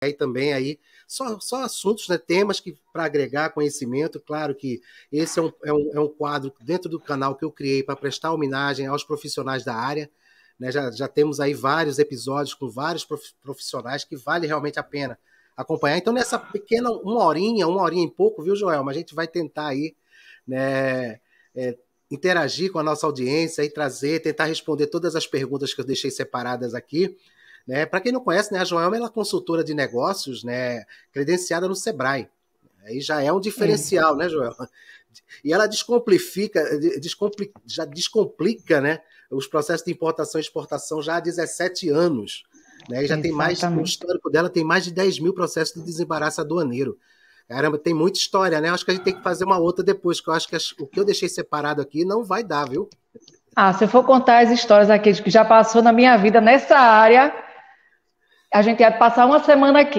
aí também aí só, só assuntos, né, temas que para agregar conhecimento. Claro que esse é um, é, um, é um quadro dentro do canal que eu criei para prestar homenagem aos profissionais da área. Né, já, já temos aí vários episódios com vários profissionais que vale realmente a pena acompanhar. Então, nessa pequena uma horinha, uma horinha e pouco, viu, Joel? Mas a gente vai tentar aí né, é, interagir com a nossa audiência e trazer, tentar responder todas as perguntas que eu deixei separadas aqui. Né? Para quem não conhece, né, a Joelma ela é consultora de negócios, né, credenciada no Sebrae. Aí já é um diferencial, é. né, Joelma? E ela descomplifica, descomplica, já descomplica né, os processos de importação e exportação já há 17 anos. Né? E já Exatamente. tem mais, o histórico dela tem mais de 10 mil processos de desembaraço aduaneiro. Caramba, tem muita história, né? Acho que a gente tem que fazer uma outra depois, que eu acho que o que eu deixei separado aqui não vai dar, viu? Ah, se eu for contar as histórias de que já passou na minha vida nessa área, a gente ia passar uma semana aqui.